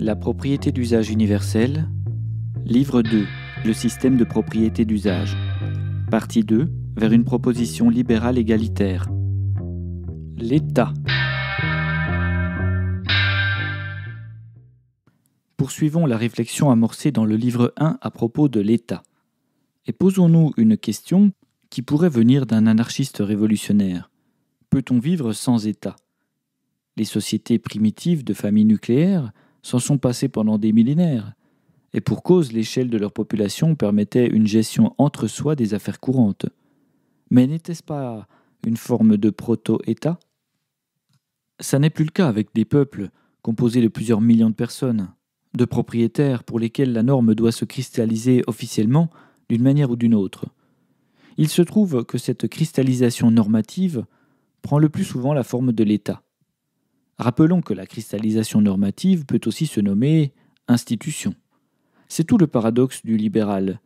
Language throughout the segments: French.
La propriété d'usage universel. Livre 2. Le système de propriété d'usage. Partie 2. Vers une proposition libérale égalitaire. L'État. Poursuivons la réflexion amorcée dans le livre 1 à propos de l'État. Et posons-nous une question qui pourrait venir d'un anarchiste révolutionnaire. Peut-on vivre sans État Les sociétés primitives de famille nucléaire s'en sont passés pendant des millénaires. Et pour cause, l'échelle de leur population permettait une gestion entre soi des affaires courantes. Mais n'était-ce pas une forme de proto-État Ça n'est plus le cas avec des peuples composés de plusieurs millions de personnes, de propriétaires pour lesquels la norme doit se cristalliser officiellement d'une manière ou d'une autre. Il se trouve que cette cristallisation normative prend le plus souvent la forme de l'État. Rappelons que la cristallisation normative peut aussi se nommer institution. C'est tout le paradoxe du libéral,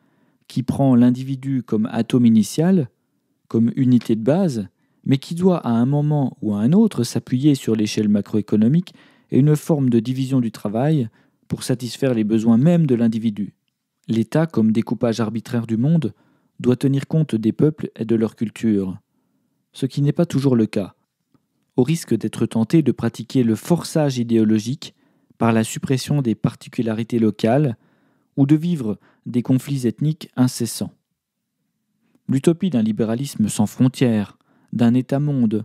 qui prend l'individu comme atome initial, comme unité de base, mais qui doit à un moment ou à un autre s'appuyer sur l'échelle macroéconomique et une forme de division du travail pour satisfaire les besoins même de l'individu. L'État, comme découpage arbitraire du monde, doit tenir compte des peuples et de leur culture, ce qui n'est pas toujours le cas au risque d'être tenté de pratiquer le forçage idéologique par la suppression des particularités locales ou de vivre des conflits ethniques incessants. L'utopie d'un libéralisme sans frontières, d'un État-monde,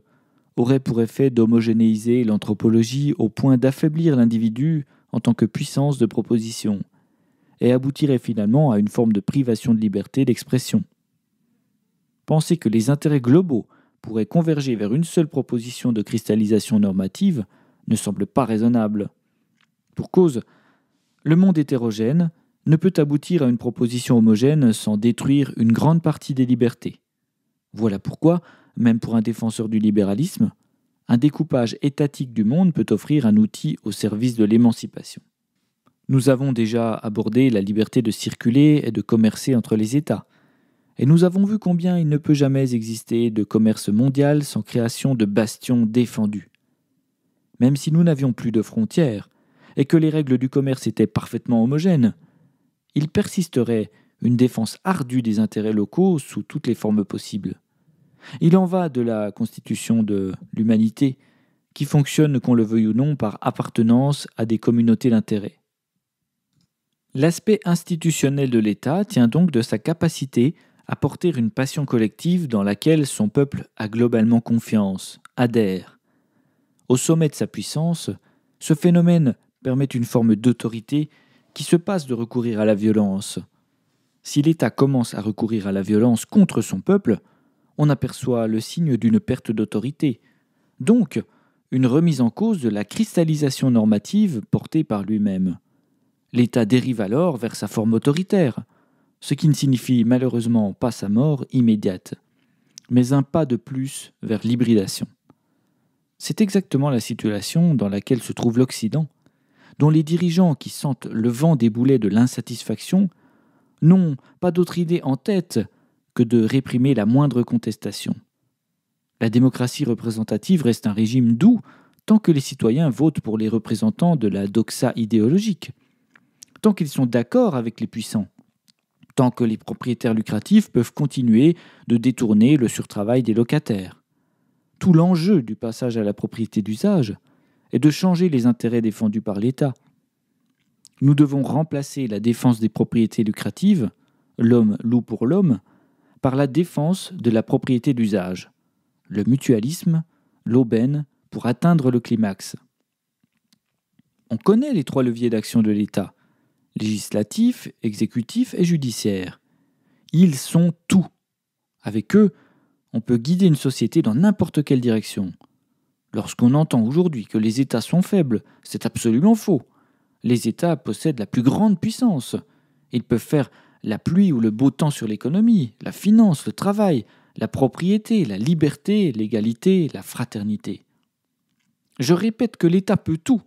aurait pour effet d'homogénéiser l'anthropologie au point d'affaiblir l'individu en tant que puissance de proposition, et aboutirait finalement à une forme de privation de liberté d'expression. Penser que les intérêts globaux pourrait converger vers une seule proposition de cristallisation normative ne semble pas raisonnable. Pour cause, le monde hétérogène ne peut aboutir à une proposition homogène sans détruire une grande partie des libertés. Voilà pourquoi, même pour un défenseur du libéralisme, un découpage étatique du monde peut offrir un outil au service de l'émancipation. Nous avons déjà abordé la liberté de circuler et de commercer entre les États, et nous avons vu combien il ne peut jamais exister de commerce mondial sans création de bastions défendus. Même si nous n'avions plus de frontières, et que les règles du commerce étaient parfaitement homogènes, il persisterait une défense ardue des intérêts locaux sous toutes les formes possibles. Il en va de la constitution de l'humanité, qui fonctionne, qu'on le veuille ou non, par appartenance à des communautés d'intérêt. L'aspect institutionnel de l'État tient donc de sa capacité apporter une passion collective dans laquelle son peuple a globalement confiance, adhère. Au sommet de sa puissance, ce phénomène permet une forme d'autorité qui se passe de recourir à la violence. Si l'État commence à recourir à la violence contre son peuple, on aperçoit le signe d'une perte d'autorité, donc une remise en cause de la cristallisation normative portée par lui-même. L'État dérive alors vers sa forme autoritaire, ce qui ne signifie malheureusement pas sa mort immédiate, mais un pas de plus vers l'hybridation. C'est exactement la situation dans laquelle se trouve l'Occident, dont les dirigeants qui sentent le vent débouler de l'insatisfaction n'ont pas d'autre idée en tête que de réprimer la moindre contestation. La démocratie représentative reste un régime doux tant que les citoyens votent pour les représentants de la doxa idéologique, tant qu'ils sont d'accord avec les puissants, tant que les propriétaires lucratifs peuvent continuer de détourner le surtravail des locataires. Tout l'enjeu du passage à la propriété d'usage est de changer les intérêts défendus par l'État. Nous devons remplacer la défense des propriétés lucratives, l'homme loup pour l'homme, par la défense de la propriété d'usage, le mutualisme, l'aubaine, pour atteindre le climax. On connaît les trois leviers d'action de l'État législatif, exécutif et judiciaire. Ils sont tout. Avec eux, on peut guider une société dans n'importe quelle direction. Lorsqu'on entend aujourd'hui que les États sont faibles, c'est absolument faux. Les États possèdent la plus grande puissance. Ils peuvent faire la pluie ou le beau temps sur l'économie, la finance, le travail, la propriété, la liberté, l'égalité, la fraternité. Je répète que l'État peut tout.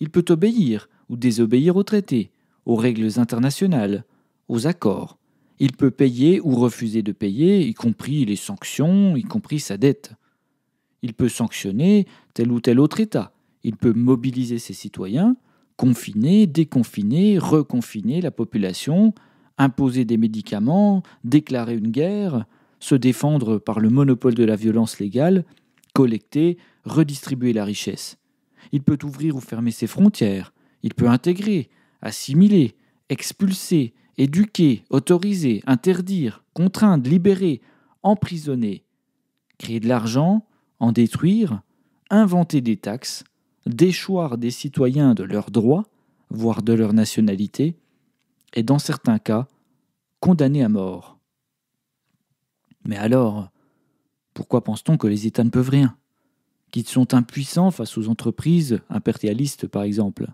Il peut obéir ou désobéir au traité aux règles internationales, aux accords. Il peut payer ou refuser de payer, y compris les sanctions, y compris sa dette. Il peut sanctionner tel ou tel autre État. Il peut mobiliser ses citoyens, confiner, déconfiner, reconfiner la population, imposer des médicaments, déclarer une guerre, se défendre par le monopole de la violence légale, collecter, redistribuer la richesse. Il peut ouvrir ou fermer ses frontières, il peut intégrer, assimiler, expulser, éduquer, autoriser, interdire, contraindre, libérer, emprisonner, créer de l'argent, en détruire, inventer des taxes, déchoir des citoyens de leurs droits, voire de leur nationalité, et dans certains cas, condamner à mort. Mais alors, pourquoi pense-t-on que les États ne peuvent rien Qu'ils sont impuissants face aux entreprises impérialistes, par exemple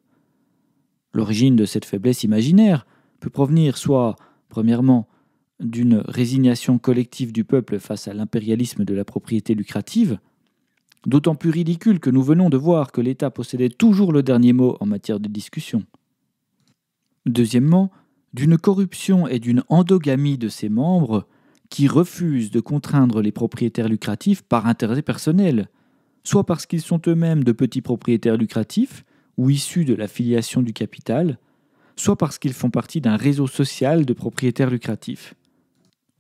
L'origine de cette faiblesse imaginaire peut provenir soit, premièrement, d'une résignation collective du peuple face à l'impérialisme de la propriété lucrative, d'autant plus ridicule que nous venons de voir que l'État possédait toujours le dernier mot en matière de discussion. Deuxièmement, d'une corruption et d'une endogamie de ses membres qui refusent de contraindre les propriétaires lucratifs par intérêt personnel, soit parce qu'ils sont eux-mêmes de petits propriétaires lucratifs, ou issus de la filiation du capital, soit parce qu'ils font partie d'un réseau social de propriétaires lucratifs.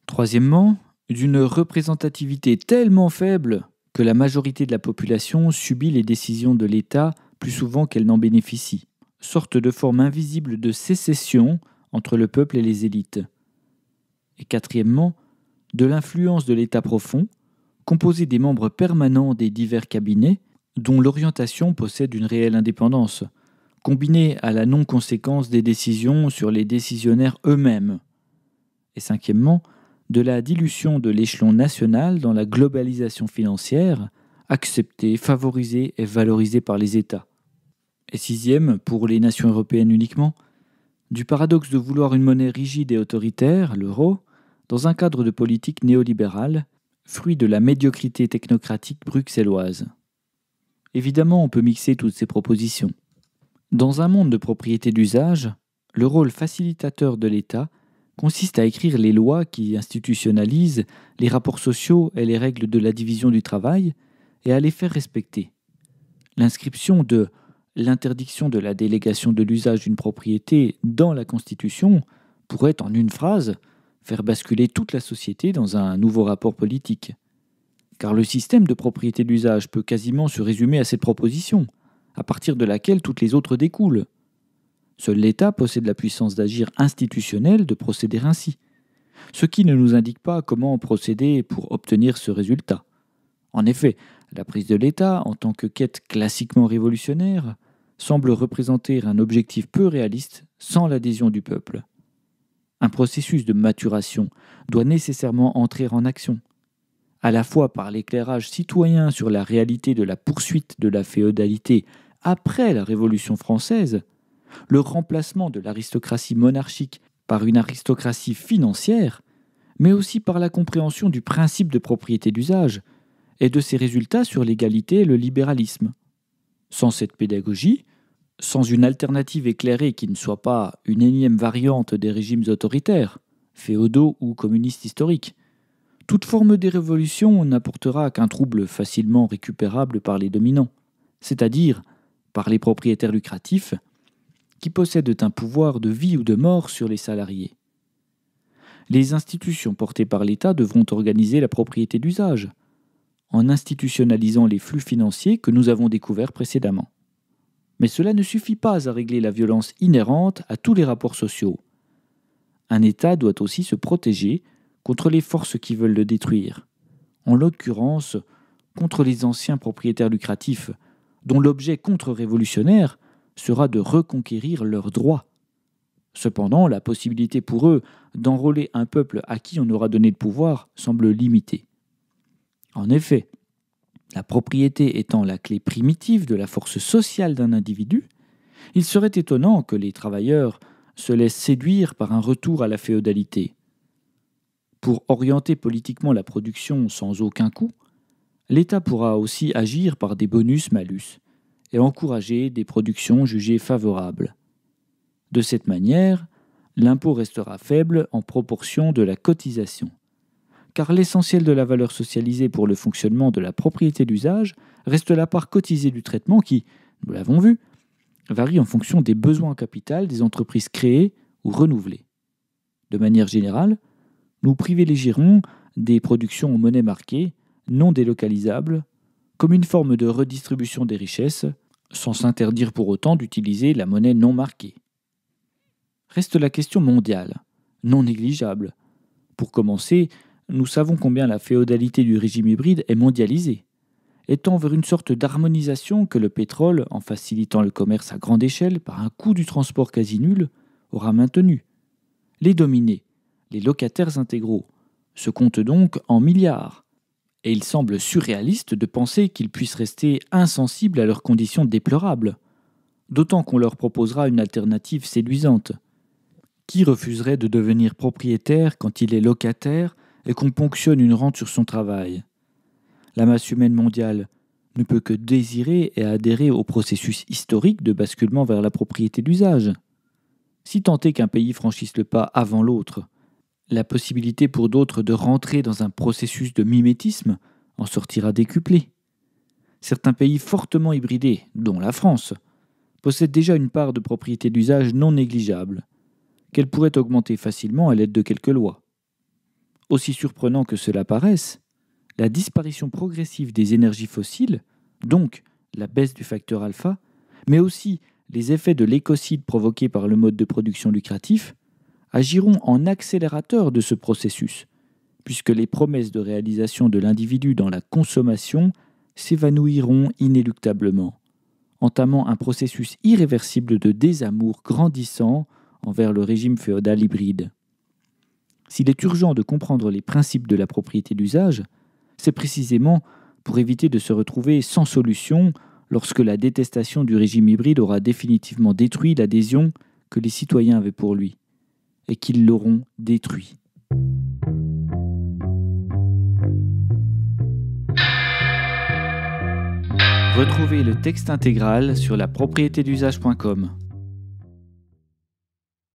Troisièmement, d'une représentativité tellement faible que la majorité de la population subit les décisions de l'État plus souvent qu'elle n'en bénéficie, sorte de forme invisible de sécession entre le peuple et les élites. Et quatrièmement, de l'influence de l'État profond, composé des membres permanents des divers cabinets, dont l'orientation possède une réelle indépendance, combinée à la non-conséquence des décisions sur les décisionnaires eux-mêmes. Et cinquièmement, de la dilution de l'échelon national dans la globalisation financière, acceptée, favorisée et valorisée par les États. Et sixième, pour les nations européennes uniquement, du paradoxe de vouloir une monnaie rigide et autoritaire, l'euro, dans un cadre de politique néolibérale, fruit de la médiocrité technocratique bruxelloise. Évidemment, on peut mixer toutes ces propositions. Dans un monde de propriété d'usage, le rôle facilitateur de l'État consiste à écrire les lois qui institutionnalisent les rapports sociaux et les règles de la division du travail et à les faire respecter. L'inscription de l'interdiction de la délégation de l'usage d'une propriété dans la Constitution pourrait, en une phrase, faire basculer toute la société dans un nouveau rapport politique car le système de propriété d'usage peut quasiment se résumer à cette proposition, à partir de laquelle toutes les autres découlent. Seul l'État possède la puissance d'agir institutionnelle de procéder ainsi, ce qui ne nous indique pas comment procéder pour obtenir ce résultat. En effet, la prise de l'État, en tant que quête classiquement révolutionnaire, semble représenter un objectif peu réaliste sans l'adhésion du peuple. Un processus de maturation doit nécessairement entrer en action, à la fois par l'éclairage citoyen sur la réalité de la poursuite de la féodalité après la Révolution française, le remplacement de l'aristocratie monarchique par une aristocratie financière, mais aussi par la compréhension du principe de propriété d'usage et de ses résultats sur l'égalité et le libéralisme. Sans cette pédagogie, sans une alternative éclairée qui ne soit pas une énième variante des régimes autoritaires, féodaux ou communistes historiques, toute forme de révolution n'apportera qu'un trouble facilement récupérable par les dominants, c'est-à-dire par les propriétaires lucratifs, qui possèdent un pouvoir de vie ou de mort sur les salariés. Les institutions portées par l'État devront organiser la propriété d'usage, en institutionnalisant les flux financiers que nous avons découverts précédemment. Mais cela ne suffit pas à régler la violence inhérente à tous les rapports sociaux. Un État doit aussi se protéger contre les forces qui veulent le détruire, en l'occurrence contre les anciens propriétaires lucratifs, dont l'objet contre-révolutionnaire sera de reconquérir leurs droits. Cependant, la possibilité pour eux d'enrôler un peuple à qui on aura donné le pouvoir semble limitée. En effet, la propriété étant la clé primitive de la force sociale d'un individu, il serait étonnant que les travailleurs se laissent séduire par un retour à la féodalité, pour orienter politiquement la production sans aucun coût, l'État pourra aussi agir par des bonus-malus et encourager des productions jugées favorables. De cette manière, l'impôt restera faible en proportion de la cotisation, car l'essentiel de la valeur socialisée pour le fonctionnement de la propriété d'usage reste la part cotisée du traitement qui, nous l'avons vu, varie en fonction des besoins en capital des entreprises créées ou renouvelées. De manière générale, nous privilégierons des productions en monnaie marquée, non délocalisables, comme une forme de redistribution des richesses, sans s'interdire pour autant d'utiliser la monnaie non marquée. Reste la question mondiale, non négligeable. Pour commencer, nous savons combien la féodalité du régime hybride est mondialisée, étant vers une sorte d'harmonisation que le pétrole, en facilitant le commerce à grande échelle par un coût du transport quasi nul, aura maintenu. Les dominés, les locataires intégraux, se comptent donc en milliards, et il semble surréaliste de penser qu'ils puissent rester insensibles à leurs conditions déplorables, d'autant qu'on leur proposera une alternative séduisante. Qui refuserait de devenir propriétaire quand il est locataire et qu'on ponctionne une rente sur son travail La masse humaine mondiale ne peut que désirer et adhérer au processus historique de basculement vers la propriété d'usage. Si tant est qu'un pays franchisse le pas avant l'autre, la possibilité pour d'autres de rentrer dans un processus de mimétisme en sortira décuplée. Certains pays fortement hybridés, dont la France, possèdent déjà une part de propriété d'usage non négligeable, qu'elle pourrait augmenter facilement à l'aide de quelques lois. Aussi surprenant que cela paraisse, la disparition progressive des énergies fossiles, donc la baisse du facteur alpha, mais aussi les effets de l'écocide provoqués par le mode de production lucratif, agiront en accélérateur de ce processus, puisque les promesses de réalisation de l'individu dans la consommation s'évanouiront inéluctablement, entamant un processus irréversible de désamour grandissant envers le régime féodal hybride. S'il est urgent de comprendre les principes de la propriété d'usage, c'est précisément pour éviter de se retrouver sans solution lorsque la détestation du régime hybride aura définitivement détruit l'adhésion que les citoyens avaient pour lui et qu'ils l'auront détruit. Retrouvez le texte intégral sur la propriété